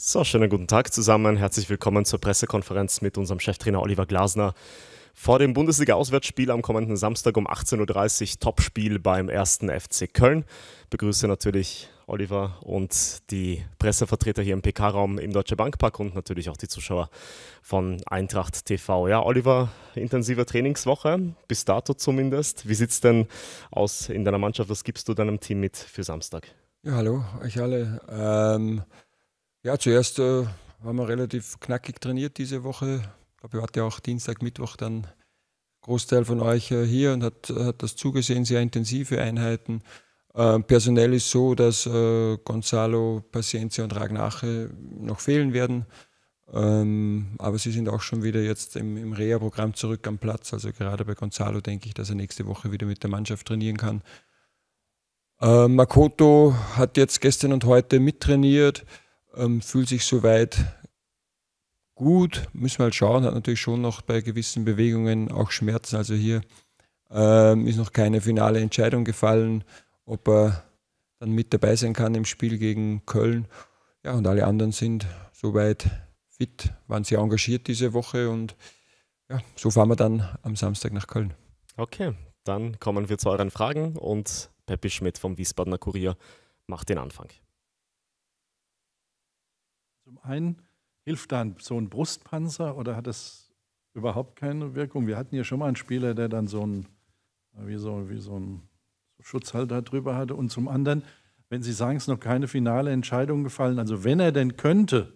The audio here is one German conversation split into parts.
So, schönen guten Tag zusammen. Herzlich willkommen zur Pressekonferenz mit unserem Cheftrainer Oliver Glasner. Vor dem Bundesliga-Auswärtsspiel am kommenden Samstag um 18.30 Uhr Topspiel beim ersten FC Köln. Begrüße natürlich Oliver und die Pressevertreter hier im PK-Raum im Deutsche Bankpark und natürlich auch die Zuschauer von Eintracht TV. Ja, Oliver, intensive Trainingswoche, bis dato zumindest. Wie sieht es denn aus in deiner Mannschaft? Was gibst du deinem Team mit für Samstag? Ja, hallo, euch alle. Ähm ja, zuerst äh, haben wir relativ knackig trainiert diese Woche. Ich glaube, ich hatte auch Dienstag, Mittwoch dann Großteil von euch äh, hier und hat, äh, hat das zugesehen, sehr intensive Einheiten. Äh, personell ist so, dass äh, Gonzalo, Paciencia und Ragnache noch fehlen werden. Ähm, aber sie sind auch schon wieder jetzt im, im Reha-Programm zurück am Platz. Also gerade bei Gonzalo denke ich, dass er nächste Woche wieder mit der Mannschaft trainieren kann. Ähm, Makoto hat jetzt gestern und heute mittrainiert ähm, fühlt sich soweit gut. Müssen wir halt schauen, hat natürlich schon noch bei gewissen Bewegungen auch Schmerzen. Also hier ähm, ist noch keine finale Entscheidung gefallen, ob er dann mit dabei sein kann im Spiel gegen Köln. Ja, und alle anderen sind soweit fit, waren sehr engagiert diese Woche und ja, so fahren wir dann am Samstag nach Köln. Okay, dann kommen wir zu euren Fragen und Peppi Schmidt vom Wiesbadener Kurier macht den Anfang. Zum einen hilft da so ein Brustpanzer oder hat das überhaupt keine Wirkung? Wir hatten ja schon mal einen Spieler, der dann so ein wie so, wie so einen Schutzhalter drüber hatte. Und zum anderen, wenn Sie sagen, es ist noch keine finale Entscheidung gefallen, also wenn er denn könnte,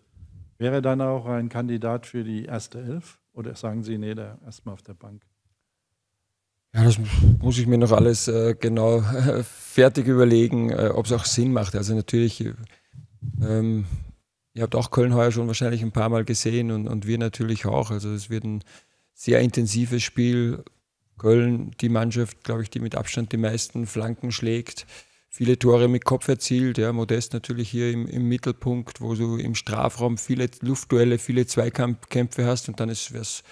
wäre er dann auch ein Kandidat für die erste Elf? Oder sagen Sie, nee, der erstmal auf der Bank? Ja, das muss ich mir noch alles äh, genau äh, fertig überlegen, äh, ob es auch Sinn macht. Also natürlich äh, ähm, Ihr habt auch Köln heuer schon wahrscheinlich ein paar Mal gesehen und, und wir natürlich auch. Also es wird ein sehr intensives Spiel. Köln, die Mannschaft, glaube ich, die mit Abstand die meisten Flanken schlägt, viele Tore mit Kopf erzielt. Ja, Modest natürlich hier im, im Mittelpunkt, wo du im Strafraum viele Luftduelle, viele Zweikampfkämpfe hast und dann wäre es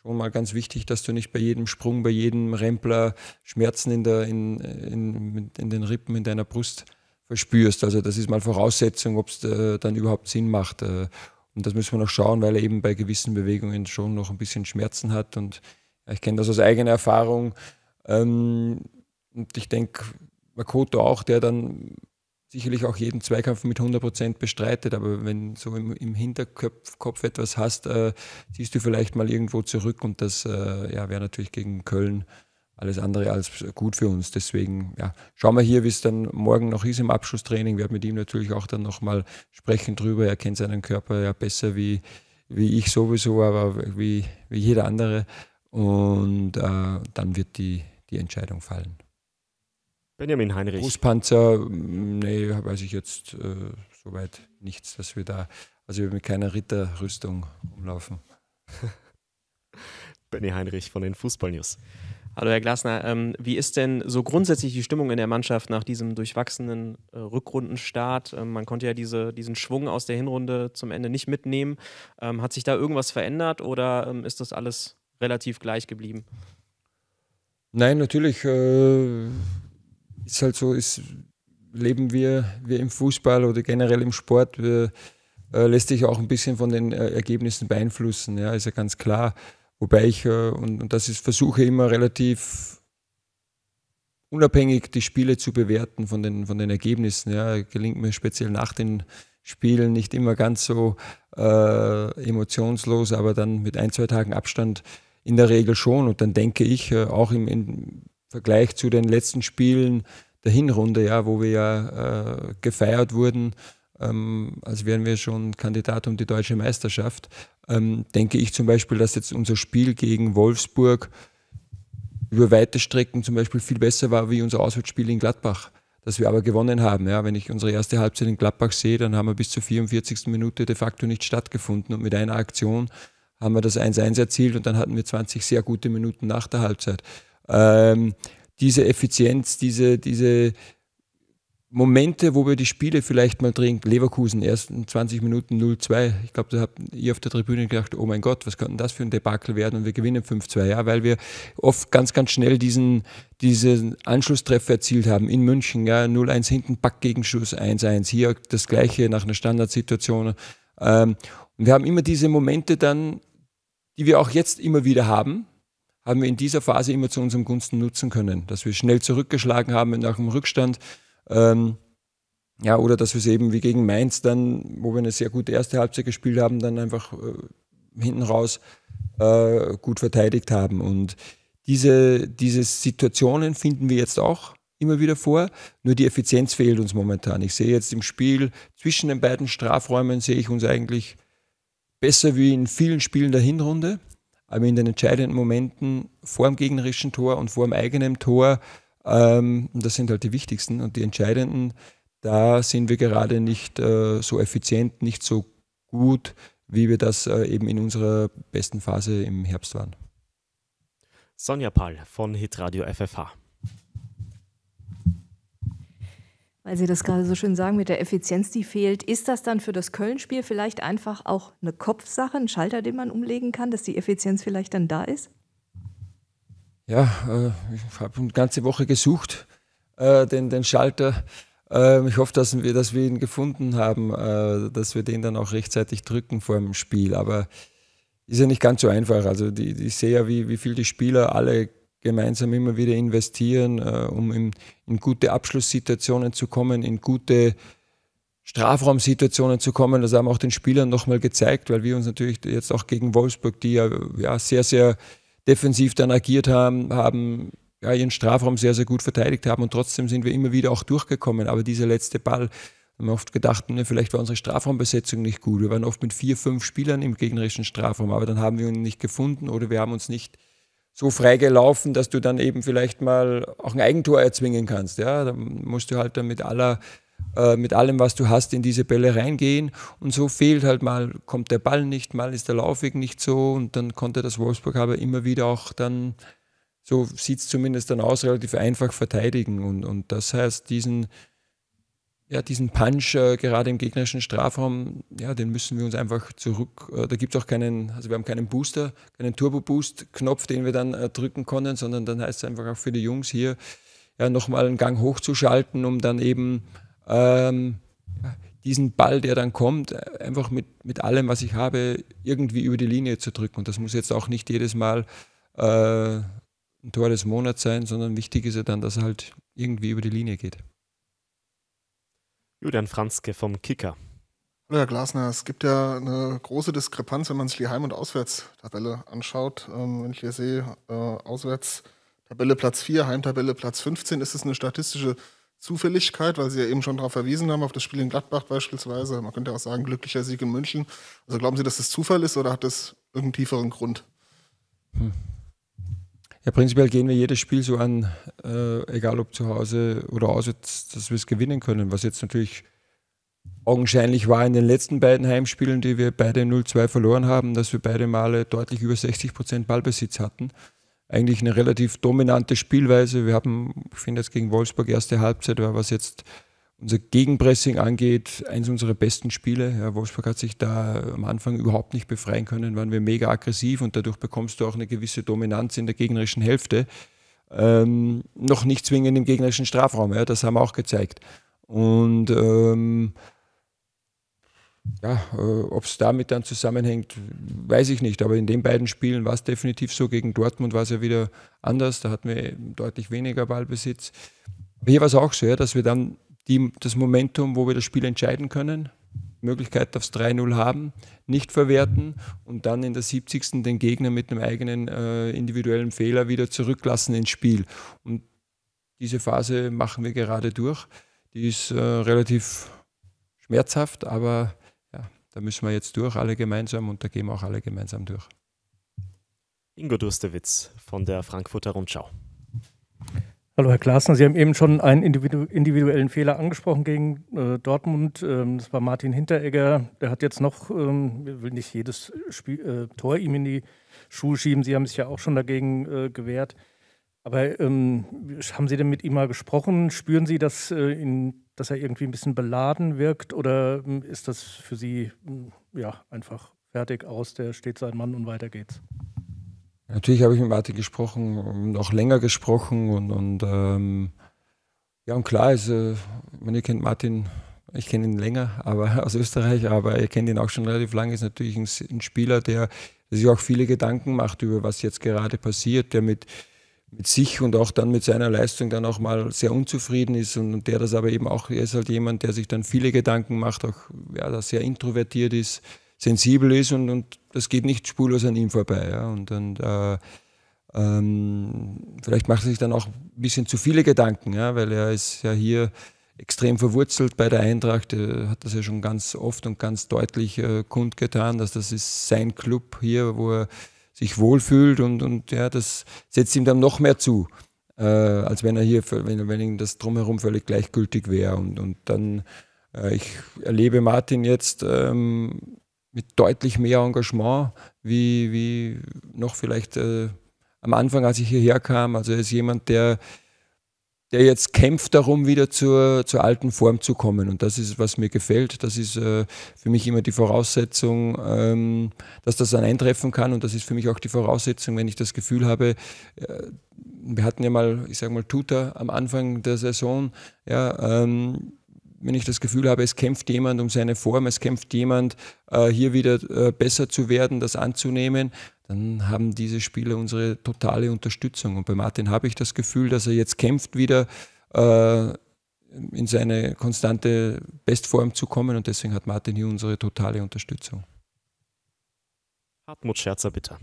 schon mal ganz wichtig, dass du nicht bei jedem Sprung, bei jedem Rempler Schmerzen in, der, in, in, in den Rippen, in deiner Brust hast verspürst. Also das ist mal Voraussetzung, ob es äh, dann überhaupt Sinn macht. Äh, und das müssen wir noch schauen, weil er eben bei gewissen Bewegungen schon noch ein bisschen Schmerzen hat. Und ich kenne das aus eigener Erfahrung. Ähm, und ich denke, Makoto auch, der dann sicherlich auch jeden Zweikampf mit 100% Prozent bestreitet, aber wenn so im, im Hinterkopf Kopf etwas hast, äh, siehst du vielleicht mal irgendwo zurück und das äh, ja, wäre natürlich gegen Köln alles andere als gut für uns. Deswegen ja, schauen wir hier, wie es dann morgen noch ist im Abschlusstraining. Ich Werde mit ihm natürlich auch dann nochmal sprechen drüber. Er kennt seinen Körper ja besser wie, wie ich sowieso, aber wie, wie jeder andere. Und äh, dann wird die, die Entscheidung fallen. Benjamin Heinrich. Fußpanzer, mm, nee, weiß ich jetzt äh, soweit nichts, dass wir da, also wir mit keiner Ritterrüstung umlaufen. Benny Heinrich von den Fußball News. Hallo Herr Glasner, ähm, wie ist denn so grundsätzlich die Stimmung in der Mannschaft nach diesem durchwachsenen äh, Rückrundenstart? Ähm, man konnte ja diese, diesen Schwung aus der Hinrunde zum Ende nicht mitnehmen. Ähm, hat sich da irgendwas verändert oder ähm, ist das alles relativ gleich geblieben? Nein, natürlich äh, ist halt so, ist, leben wir, wir im Fußball oder generell im Sport, wir, äh, lässt sich auch ein bisschen von den äh, Ergebnissen beeinflussen, ja, ist ja ganz klar. Wobei ich, äh, und, und das ist, versuche immer relativ unabhängig die Spiele zu bewerten von den, von den Ergebnissen. Ja. Gelingt mir speziell nach den Spielen nicht immer ganz so äh, emotionslos, aber dann mit ein, zwei Tagen Abstand in der Regel schon. Und dann denke ich, äh, auch im, im, Vergleich zu den letzten Spielen der Hinrunde, ja, wo wir ja äh, gefeiert wurden, ähm, als wären wir schon Kandidat um die deutsche Meisterschaft. Ähm, denke ich zum Beispiel, dass jetzt unser Spiel gegen Wolfsburg über weite Strecken zum Beispiel viel besser war wie unser Auswärtsspiel in Gladbach, das wir aber gewonnen haben. Ja, wenn ich unsere erste Halbzeit in Gladbach sehe, dann haben wir bis zur 44. Minute de facto nicht stattgefunden und mit einer Aktion haben wir das 1-1 erzielt und dann hatten wir 20 sehr gute Minuten nach der Halbzeit. Ähm, diese Effizienz, diese, diese Momente, wo wir die Spiele vielleicht mal drehen, Leverkusen, ersten 20 Minuten 0-2. Ich glaube, da habt ihr auf der Tribüne gedacht, oh mein Gott, was könnte denn das für ein Debakel werden? Und wir gewinnen 5-2, ja, weil wir oft ganz, ganz schnell diesen, diesen Anschlusstreffer erzielt haben. In München, ja, 0-1 hinten, Backgegenschuss, 1-1. Hier das Gleiche nach einer Standardsituation. Ähm, und wir haben immer diese Momente dann, die wir auch jetzt immer wieder haben, haben wir in dieser Phase immer zu unserem Gunsten nutzen können, dass wir schnell zurückgeschlagen haben nach dem Rückstand ähm, ja, oder dass wir es eben wie gegen Mainz dann, wo wir eine sehr gute erste Halbzeit gespielt haben, dann einfach äh, hinten raus äh, gut verteidigt haben. Und diese, diese Situationen finden wir jetzt auch immer wieder vor, nur die Effizienz fehlt uns momentan. Ich sehe jetzt im Spiel zwischen den beiden Strafräumen, sehe ich uns eigentlich besser wie in vielen Spielen der Hinrunde, aber in den entscheidenden Momenten vor dem gegnerischen Tor und vor dem eigenen Tor ähm, und das sind halt die wichtigsten und die entscheidenden. Da sind wir gerade nicht äh, so effizient, nicht so gut, wie wir das äh, eben in unserer besten Phase im Herbst waren. Sonja Pall von Hitradio FFH. Weil Sie das gerade so schön sagen mit der Effizienz, die fehlt, ist das dann für das Köln-Spiel vielleicht einfach auch eine Kopfsache, ein Schalter, den man umlegen kann, dass die Effizienz vielleicht dann da ist? ja, äh, ich habe eine ganze Woche gesucht, äh, den, den Schalter. Ähm, ich hoffe, dass wir, dass wir ihn gefunden haben, äh, dass wir den dann auch rechtzeitig drücken vor dem Spiel. Aber ist ja nicht ganz so einfach. Also die, ich sehe ja, wie, wie viel die Spieler alle gemeinsam immer wieder investieren, um in, in gute Abschlusssituationen zu kommen, in gute Strafraumsituationen zu kommen. Das haben auch den Spielern nochmal gezeigt, weil wir uns natürlich jetzt auch gegen Wolfsburg, die ja, ja sehr, sehr defensiv dann agiert haben, haben ja, ihren Strafraum sehr, sehr gut verteidigt haben und trotzdem sind wir immer wieder auch durchgekommen. Aber dieser letzte Ball, haben wir oft gedacht, ne, vielleicht war unsere Strafraumbesetzung nicht gut. Wir waren oft mit vier, fünf Spielern im gegnerischen Strafraum, aber dann haben wir ihn nicht gefunden oder wir haben uns nicht so freigelaufen, dass du dann eben vielleicht mal auch ein Eigentor erzwingen kannst. Ja, dann musst du halt dann mit aller äh, mit allem, was du hast, in diese Bälle reingehen. Und so fehlt halt mal, kommt der Ball nicht, mal ist der Laufweg nicht so. Und dann konnte das Wolfsburg aber immer wieder auch dann, so sieht es zumindest dann aus, relativ einfach verteidigen. Und, und das heißt, diesen, ja, diesen Punch äh, gerade im gegnerischen Strafraum, ja, den müssen wir uns einfach zurück. Äh, da gibt es auch keinen, also wir haben keinen Booster, keinen Turbo-Boost-Knopf, den wir dann äh, drücken können, sondern dann heißt es einfach auch für die Jungs hier, ja, nochmal einen Gang hochzuschalten, um dann eben ähm, diesen Ball, der dann kommt, einfach mit, mit allem, was ich habe, irgendwie über die Linie zu drücken. Und das muss jetzt auch nicht jedes Mal äh, ein Tor des Monats sein, sondern wichtig ist ja dann, dass er halt irgendwie über die Linie geht. Julian Franzke vom Kicker. Hallo Herr Glasner, es gibt ja eine große Diskrepanz, wenn man sich die Heim- und Auswärtstabelle anschaut. Ähm, wenn ich hier sehe, äh, Auswärtstabelle Platz 4, Heimtabelle Platz 15, ist es eine statistische Zufälligkeit, weil Sie ja eben schon darauf verwiesen haben, auf das Spiel in Gladbach beispielsweise. Man könnte auch sagen, glücklicher Sieg in München. Also glauben Sie, dass das Zufall ist oder hat das irgendeinen tieferen Grund? Hm. Ja, prinzipiell gehen wir jedes Spiel so an, äh, egal ob zu Hause oder auswärts, dass wir es gewinnen können. Was jetzt natürlich augenscheinlich war in den letzten beiden Heimspielen, die wir beide 0-2 verloren haben, dass wir beide Male deutlich über 60 Prozent Ballbesitz hatten eigentlich eine relativ dominante Spielweise. Wir haben, ich finde jetzt gegen Wolfsburg erste Halbzeit, was jetzt unser Gegenpressing angeht, eins unserer besten Spiele. Ja, Wolfsburg hat sich da am Anfang überhaupt nicht befreien können, waren wir mega aggressiv und dadurch bekommst du auch eine gewisse Dominanz in der gegnerischen Hälfte. Ähm, noch nicht zwingend im gegnerischen Strafraum, ja, das haben wir auch gezeigt. Und ähm, ja, äh, ob es damit dann zusammenhängt, weiß ich nicht. Aber in den beiden Spielen war es definitiv so. Gegen Dortmund war es ja wieder anders. Da hatten wir deutlich weniger Ballbesitz. Aber hier war es auch so, ja, dass wir dann die, das Momentum, wo wir das Spiel entscheiden können, Möglichkeit aufs 3-0 haben, nicht verwerten und dann in der 70. den Gegner mit einem eigenen äh, individuellen Fehler wieder zurücklassen ins Spiel. Und diese Phase machen wir gerade durch. Die ist äh, relativ schmerzhaft, aber da müssen wir jetzt durch, alle gemeinsam, und da gehen wir auch alle gemeinsam durch. Ingo Durstewitz von der Frankfurter Rundschau. Hallo Herr Klaassen, Sie haben eben schon einen individuellen Fehler angesprochen gegen äh, Dortmund. Ähm, das war Martin Hinteregger. Der hat jetzt noch, ähm, will nicht jedes Spiel, äh, Tor ihm in die Schuhe schieben. Sie haben sich ja auch schon dagegen äh, gewehrt. Aber ähm, haben Sie denn mit ihm mal gesprochen? Spüren Sie, dass, äh, ihn, dass er irgendwie ein bisschen beladen wirkt? Oder ähm, ist das für Sie ähm, ja, einfach fertig aus, der steht sein Mann und weiter geht's? Natürlich habe ich mit Martin gesprochen und auch länger gesprochen. Und, und ähm, ja, und klar ist, äh, man kennt Martin, ich kenne ihn länger aber aus Österreich, aber ihr kennt ihn auch schon relativ lange, ist natürlich ein, ein Spieler, der sich auch viele Gedanken macht über was jetzt gerade passiert, der mit mit sich und auch dann mit seiner Leistung dann auch mal sehr unzufrieden ist und der das aber eben auch, er ist halt jemand, der sich dann viele Gedanken macht, auch ja, da sehr introvertiert ist, sensibel ist und, und das geht nicht spurlos an ihm vorbei. Ja. Und dann äh, ähm, vielleicht macht er sich dann auch ein bisschen zu viele Gedanken, ja, weil er ist ja hier extrem verwurzelt bei der Eintracht, äh, hat das ja schon ganz oft und ganz deutlich äh, kundgetan, dass das ist sein Club hier, wo er sich wohlfühlt und, und ja, das setzt ihm dann noch mehr zu, äh, als wenn er hier, wenn, wenn ihm das drumherum völlig gleichgültig wäre. Und, und dann, äh, ich erlebe Martin jetzt ähm, mit deutlich mehr Engagement, wie, wie noch vielleicht äh, am Anfang, als ich hierher kam. Also er ist jemand, der der jetzt kämpft darum, wieder zur, zur alten Form zu kommen. Und das ist, was mir gefällt. Das ist äh, für mich immer die Voraussetzung, ähm, dass das dann eintreffen kann. Und das ist für mich auch die Voraussetzung, wenn ich das Gefühl habe, äh, wir hatten ja mal, ich sage mal, Tuta am Anfang der Saison, ja, ähm, wenn ich das Gefühl habe, es kämpft jemand um seine Form, es kämpft jemand, äh, hier wieder äh, besser zu werden, das anzunehmen dann haben diese Spieler unsere totale Unterstützung. Und bei Martin habe ich das Gefühl, dass er jetzt kämpft, wieder äh, in seine konstante Bestform zu kommen. Und deswegen hat Martin hier unsere totale Unterstützung. Hartmut Scherzer, bitte.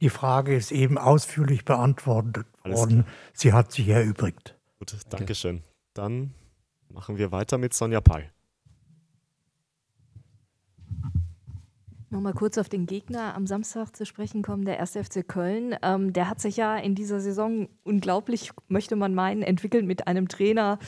Die Frage ist eben ausführlich beantwortet worden. Sie hat sich erübrigt. Gut, Dankeschön. Dann machen wir weiter mit Sonja Pall. Nochmal kurz auf den Gegner am Samstag zu sprechen kommen, der 1. FC Köln. Ähm, der hat sich ja in dieser Saison unglaublich, möchte man meinen, entwickelt mit einem Trainer,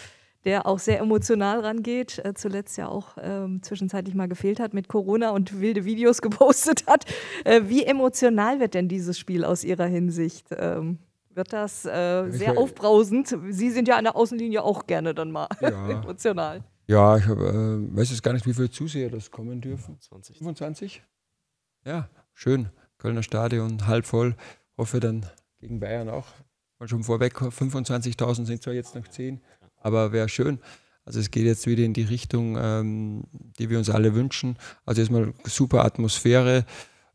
der auch sehr emotional rangeht. Äh, zuletzt ja auch ähm, zwischenzeitlich mal gefehlt hat mit Corona und wilde Videos gepostet hat. Äh, wie emotional wird denn dieses Spiel aus Ihrer Hinsicht? Ähm, wird das äh, sehr aufbrausend? Sie sind ja an der Außenlinie auch gerne dann mal ja. emotional. Ja, ich hab, äh, weiß jetzt gar nicht, wie viele Zuseher das kommen dürfen. 20. 25? ja, schön. Kölner Stadion halb voll. Hoffe dann gegen Bayern auch. Mal schon vorweg, 25.000 sind zwar jetzt noch 10, aber wäre schön. Also es geht jetzt wieder in die Richtung, ähm, die wir uns alle wünschen. Also erstmal super Atmosphäre.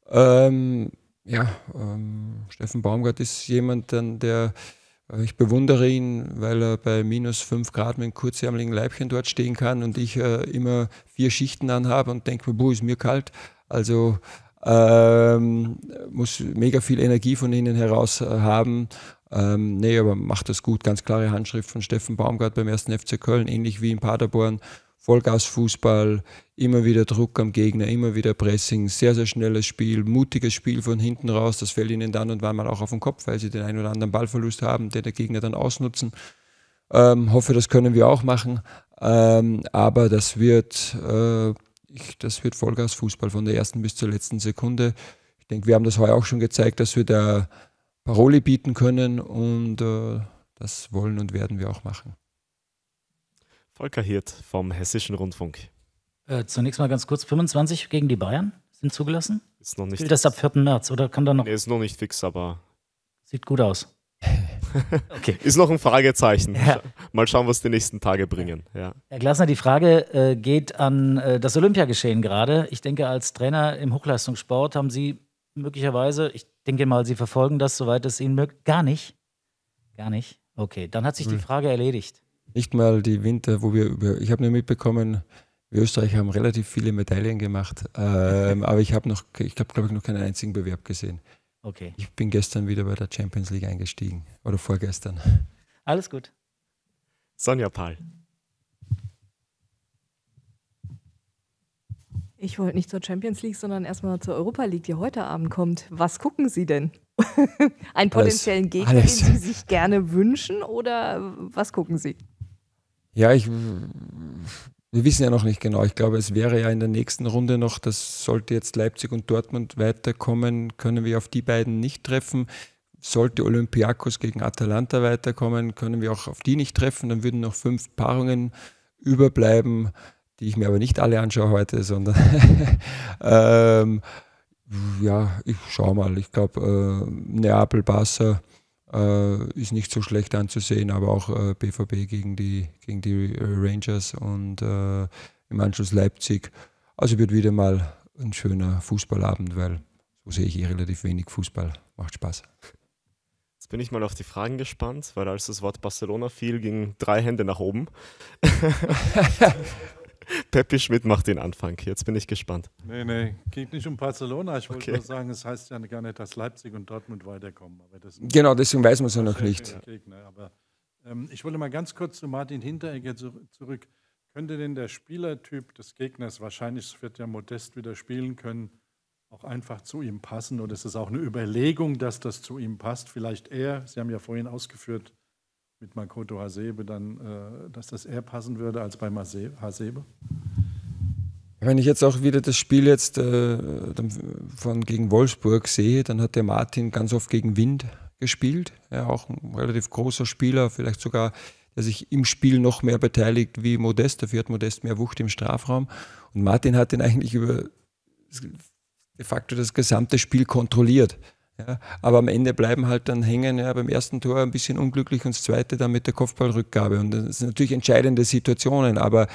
Ähm, ja, ähm, Steffen Baumgart ist jemand, dann, der äh, ich bewundere ihn, weil er bei minus 5 Grad mit einem kurzärmeligen Leibchen dort stehen kann und ich äh, immer vier Schichten anhabe und denke mir, buh, ist mir kalt. Also ähm, muss mega viel Energie von ihnen heraus äh, haben. Ähm, nee, aber macht das gut. Ganz klare Handschrift von Steffen Baumgart beim ersten FC Köln, ähnlich wie in Paderborn. Vollgasfußball, immer wieder Druck am Gegner, immer wieder Pressing, sehr, sehr schnelles Spiel, mutiges Spiel von hinten raus. Das fällt ihnen dann und wann mal auch auf den Kopf, weil sie den einen oder anderen Ballverlust haben, den der Gegner dann ausnutzen. Ähm, hoffe, das können wir auch machen. Ähm, aber das wird äh, ich, das wird Vollgas-Fußball von der ersten bis zur letzten Sekunde. Ich denke, wir haben das heute auch schon gezeigt, dass wir da Paroli bieten können und äh, das wollen und werden wir auch machen. Volker Hirt vom Hessischen Rundfunk. Äh, zunächst mal ganz kurz: 25 gegen die Bayern sind zugelassen? Ist noch nicht. Gilt das ab 4. März oder kann da noch? Nee, ist noch nicht fix, aber. Sieht gut aus. Okay. Ist noch ein Fragezeichen. Ja. Mal schauen, was die nächsten Tage bringen. Ja. Herr Glasner, die Frage äh, geht an äh, das Olympiageschehen gerade. Ich denke, als Trainer im Hochleistungssport haben Sie möglicherweise, ich denke mal, Sie verfolgen das, soweit es Ihnen möglich. Gar nicht. Gar nicht. Okay, dann hat sich die hm. Frage erledigt. Nicht mal die Winter, wo wir über. Ich habe nur mitbekommen, wir Österreicher haben relativ viele Medaillen gemacht, ähm, aber ich habe noch, ich habe glaube ich noch keinen einzigen Bewerb gesehen. Okay. Ich bin gestern wieder bei der Champions League eingestiegen oder vorgestern. Alles gut. Sonja Pahl. Ich wollte nicht zur Champions League, sondern erstmal zur Europa League, die heute Abend kommt. Was gucken Sie denn? Einen potenziellen alles, Gegner, alles. den Sie sich gerne wünschen oder was gucken Sie? Ja, ich wir wissen ja noch nicht genau. Ich glaube, es wäre ja in der nächsten Runde noch, das sollte jetzt Leipzig und Dortmund weiterkommen, können wir auf die beiden nicht treffen. Sollte Olympiakos gegen Atalanta weiterkommen, können wir auch auf die nicht treffen. Dann würden noch fünf Paarungen überbleiben, die ich mir aber nicht alle anschaue heute, sondern ähm, ja, ich schaue mal. Ich glaube, äh, Neapel, Barca, äh, ist nicht so schlecht anzusehen, aber auch äh, BVB gegen die, gegen die äh, Rangers und äh, im Anschluss Leipzig. Also wird wieder mal ein schöner Fußballabend, weil so sehe ich eh relativ wenig Fußball. Macht Spaß. Jetzt bin ich mal auf die Fragen gespannt, weil als das Wort Barcelona fiel, gingen drei Hände nach oben. Peppi Schmidt macht den Anfang. Jetzt bin ich gespannt. Nee, nee, geht nicht um Barcelona. Ich wollte okay. nur sagen, es heißt ja gar nicht, dass Leipzig und Dortmund weiterkommen. Das genau, deswegen weiß man es ja noch nicht. Gegner, aber, ähm, ich wollte mal ganz kurz zu Martin Hinteregger zurück. Könnte denn der Spielertyp des Gegners, wahrscheinlich wird ja Modest wieder spielen können, auch einfach zu ihm passen? Oder ist es auch eine Überlegung, dass das zu ihm passt? Vielleicht er, Sie haben ja vorhin ausgeführt, mit Makoto Hasebe dann, äh, dass das eher passen würde als bei Hasebe? Wenn ich jetzt auch wieder das Spiel jetzt äh, von gegen Wolfsburg sehe, dann hat der Martin ganz oft gegen Wind gespielt. Ja, auch ein relativ großer Spieler, vielleicht sogar, der sich im Spiel noch mehr beteiligt wie Modest. Dafür hat Modest mehr Wucht im Strafraum. Und Martin hat ihn eigentlich über de facto das gesamte Spiel kontrolliert. Ja, aber am Ende bleiben halt dann hängen, ja, beim ersten Tor ein bisschen unglücklich und das zweite dann mit der Kopfballrückgabe. Und das sind natürlich entscheidende Situationen, aber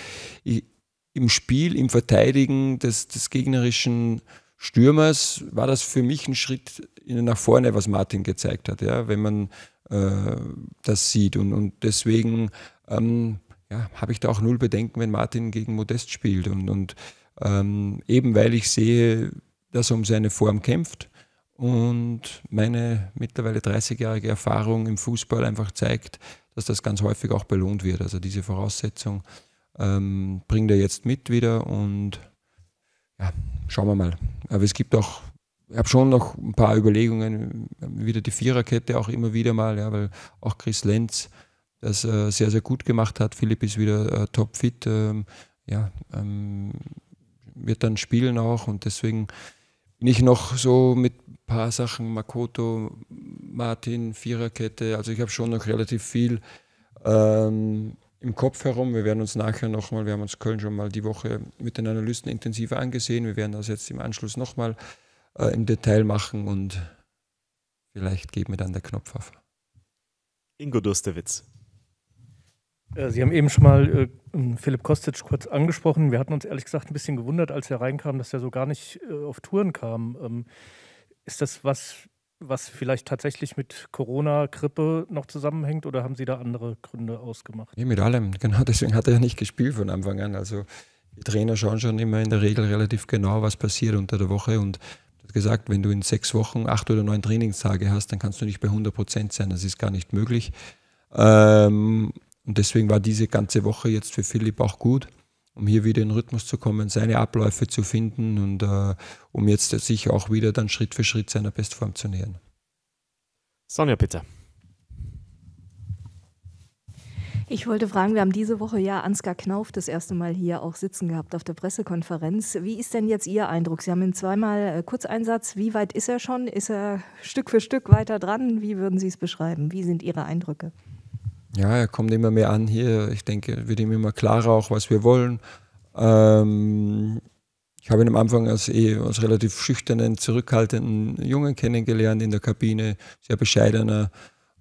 im Spiel, im Verteidigen des, des gegnerischen Stürmers war das für mich ein Schritt nach vorne, was Martin gezeigt hat, ja, wenn man äh, das sieht. Und, und deswegen ähm, ja, habe ich da auch null Bedenken, wenn Martin gegen Modest spielt. Und, und ähm, eben weil ich sehe, dass er um seine Form kämpft und meine mittlerweile 30-jährige Erfahrung im Fußball einfach zeigt, dass das ganz häufig auch belohnt wird. Also diese Voraussetzung ähm, bringt er jetzt mit wieder und ja, schauen wir mal. Aber es gibt auch, ich habe schon noch ein paar Überlegungen, wieder die Viererkette auch immer wieder mal, ja, weil auch Chris Lenz das äh, sehr, sehr gut gemacht hat. Philipp ist wieder äh, topfit, ähm, ja, ähm, wird dann spielen auch und deswegen bin ich noch so mit ein paar Sachen, Makoto, Martin, Viererkette, also ich habe schon noch relativ viel ähm, im Kopf herum. Wir werden uns nachher nochmal, wir haben uns Köln schon mal die Woche mit den Analysten intensiver angesehen, wir werden das jetzt im Anschluss nochmal äh, im Detail machen und vielleicht geht mir dann der Knopf auf. Ingo Durstewitz. Äh, Sie haben eben schon mal äh, Philipp Kostic kurz angesprochen. Wir hatten uns ehrlich gesagt ein bisschen gewundert, als er reinkam, dass er so gar nicht äh, auf Touren kam. Ähm, ist das was, was vielleicht tatsächlich mit Corona, Grippe noch zusammenhängt oder haben Sie da andere Gründe ausgemacht? Nee, mit allem. Genau, deswegen hat er ja nicht gespielt von Anfang an. Also die Trainer schauen schon immer in der Regel relativ genau, was passiert unter der Woche und hat gesagt, wenn du in sechs Wochen acht oder neun Trainingstage hast, dann kannst du nicht bei 100 Prozent sein. Das ist gar nicht möglich. Ähm, und deswegen war diese ganze Woche jetzt für Philipp auch gut, um hier wieder in Rhythmus zu kommen, seine Abläufe zu finden und äh, um jetzt sich auch wieder dann Schritt für Schritt seiner Bestform zu nähern. Sonja, bitte. Ich wollte fragen, wir haben diese Woche ja Ansgar Knauf das erste Mal hier auch sitzen gehabt auf der Pressekonferenz. Wie ist denn jetzt Ihr Eindruck? Sie haben ihn zweimal äh, Kurzeinsatz. Wie weit ist er schon? Ist er Stück für Stück weiter dran? Wie würden Sie es beschreiben? Wie sind Ihre Eindrücke? ja, er kommt immer mehr an hier. Ich denke, wird ihm immer klarer auch, was wir wollen. Ähm, ich habe ihn am Anfang als, eh, als relativ schüchternen, zurückhaltenden Jungen kennengelernt in der Kabine, sehr bescheidener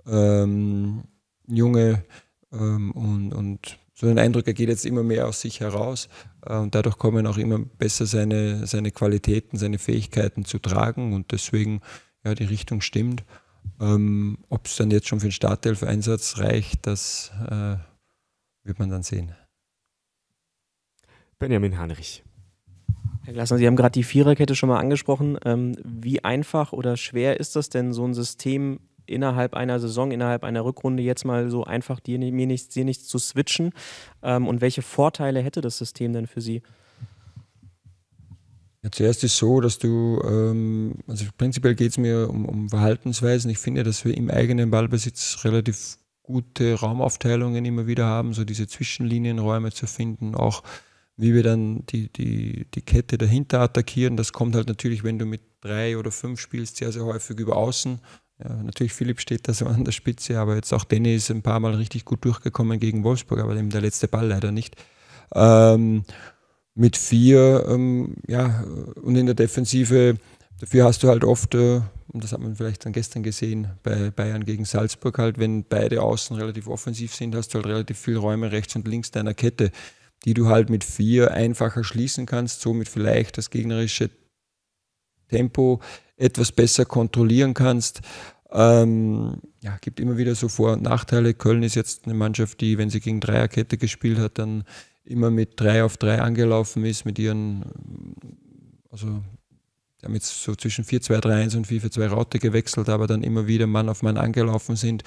ähm, Junge ähm, und, und so den Eindruck, er geht jetzt immer mehr aus sich heraus äh, und dadurch kommen auch immer besser seine, seine Qualitäten, seine Fähigkeiten zu tragen und deswegen, ja, die Richtung stimmt ähm, Ob es dann jetzt schon für den Startelf-Einsatz reicht, das äh, wird man dann sehen. Benjamin Hanrich. Herr Glassner, Sie haben gerade die Viererkette schon mal angesprochen. Ähm, wie einfach oder schwer ist das denn, so ein System innerhalb einer Saison, innerhalb einer Rückrunde jetzt mal so einfach dir, nichts, dir nichts zu switchen? Ähm, und welche Vorteile hätte das System denn für Sie? Ja, zuerst ist es so, dass du, ähm, also prinzipiell geht es mir um, um, Verhaltensweisen. Ich finde, dass wir im eigenen Ballbesitz relativ gute Raumaufteilungen immer wieder haben, so diese Zwischenlinienräume zu finden, auch wie wir dann die, die, die Kette dahinter attackieren. Das kommt halt natürlich, wenn du mit drei oder fünf spielst, sehr, sehr häufig über außen. Ja, natürlich Philipp steht da so an der Spitze, aber jetzt auch Danny ist ein paar Mal richtig gut durchgekommen gegen Wolfsburg, aber eben der letzte Ball leider nicht. Ähm, mit vier, ähm, ja, und in der Defensive, dafür hast du halt oft, äh, und das hat man vielleicht dann gestern gesehen, bei Bayern gegen Salzburg halt, wenn beide Außen relativ offensiv sind, hast du halt relativ viele Räume rechts und links deiner Kette, die du halt mit vier einfacher schließen kannst, somit vielleicht das gegnerische Tempo etwas besser kontrollieren kannst. Ähm, ja, gibt immer wieder so Vor- und Nachteile. Köln ist jetzt eine Mannschaft, die, wenn sie gegen Dreierkette gespielt hat, dann immer mit drei auf drei angelaufen ist, mit ihren, also die haben jetzt so zwischen 4-2-3-1 und 4-4-2 Raute gewechselt, aber dann immer wieder Mann auf Mann angelaufen sind.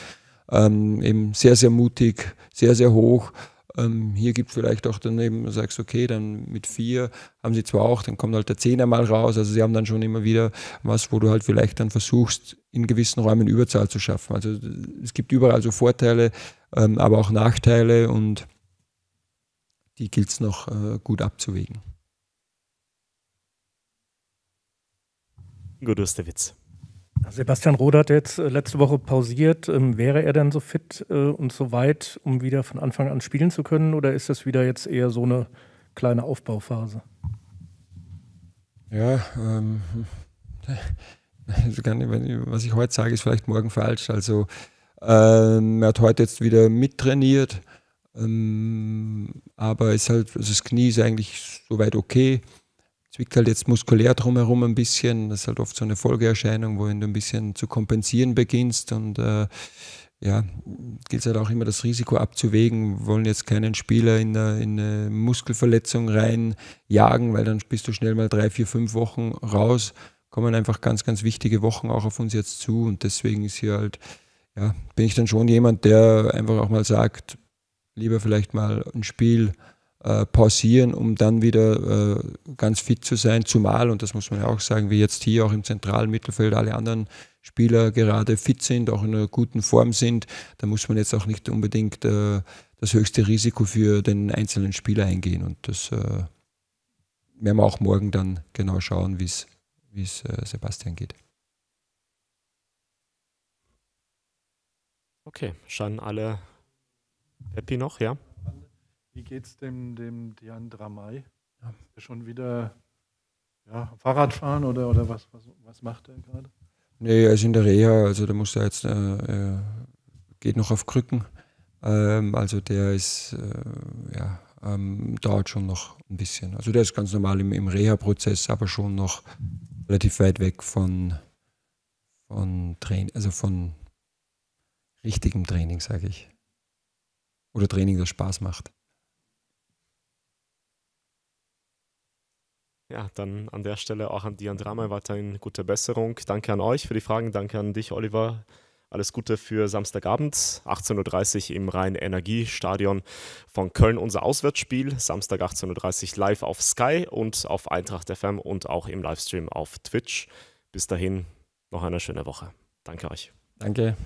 Ähm, eben sehr, sehr mutig, sehr, sehr hoch. Ähm, hier gibt es vielleicht auch dann eben, du sagst, okay, dann mit vier haben sie zwar auch, dann kommt halt der Zehner mal raus. Also sie haben dann schon immer wieder was, wo du halt vielleicht dann versuchst, in gewissen Räumen Überzahl zu schaffen. Also es gibt überall so Vorteile, ähm, aber auch Nachteile und die gilt es noch äh, gut abzuwägen. Guter Witz. Sebastian Rode hat jetzt äh, letzte Woche pausiert. Ähm, wäre er denn so fit äh, und so weit, um wieder von Anfang an spielen zu können? Oder ist das wieder jetzt eher so eine kleine Aufbauphase? Ja, ähm, also nicht, was ich heute sage, ist vielleicht morgen falsch. Also ähm, er hat heute jetzt wieder mittrainiert ähm, aber es halt, also das Knie ist eigentlich soweit okay. Zwickt halt jetzt muskulär drumherum ein bisschen. Das ist halt oft so eine Folgeerscheinung, wo du ein bisschen zu kompensieren beginnst. Und äh, ja, gilt es halt auch immer das Risiko abzuwägen. Wir wollen jetzt keinen Spieler in eine, in eine Muskelverletzung reinjagen, weil dann bist du schnell mal drei, vier, fünf Wochen raus. Kommen einfach ganz, ganz wichtige Wochen auch auf uns jetzt zu. Und deswegen ist hier halt, ja, bin ich dann schon jemand, der einfach auch mal sagt, lieber vielleicht mal ein Spiel äh, pausieren, um dann wieder äh, ganz fit zu sein. Zumal, und das muss man ja auch sagen, wie jetzt hier auch im zentralen Mittelfeld alle anderen Spieler gerade fit sind, auch in einer guten Form sind, da muss man jetzt auch nicht unbedingt äh, das höchste Risiko für den einzelnen Spieler eingehen. Und das äh, werden wir auch morgen dann genau schauen, wie es äh, Sebastian geht. Okay, schauen alle Peppi noch, ja. Wie geht's dem, dem Dian Dramay? Ja. Ist er schon wieder ja, fahren oder, oder was, was, was macht er gerade? Nee, er ist in der Reha, also da muss er jetzt, äh, geht noch auf Krücken. Ähm, also der ist, äh, ja, ähm, dauert schon noch ein bisschen. Also der ist ganz normal im, im Reha-Prozess, aber schon noch relativ weit weg von, von Training, also von richtigem Training, sage ich oder Training, das Spaß macht. Ja, dann an der Stelle auch an die Andrama weiterhin gute Besserung. Danke an euch für die Fragen, danke an dich, Oliver. Alles Gute für Samstagabend, 18.30 Uhr im Rhein-Energie-Stadion von Köln. Unser Auswärtsspiel, Samstag 18.30 Uhr live auf Sky und auf Eintracht FM und auch im Livestream auf Twitch. Bis dahin noch eine schöne Woche. Danke euch. Danke.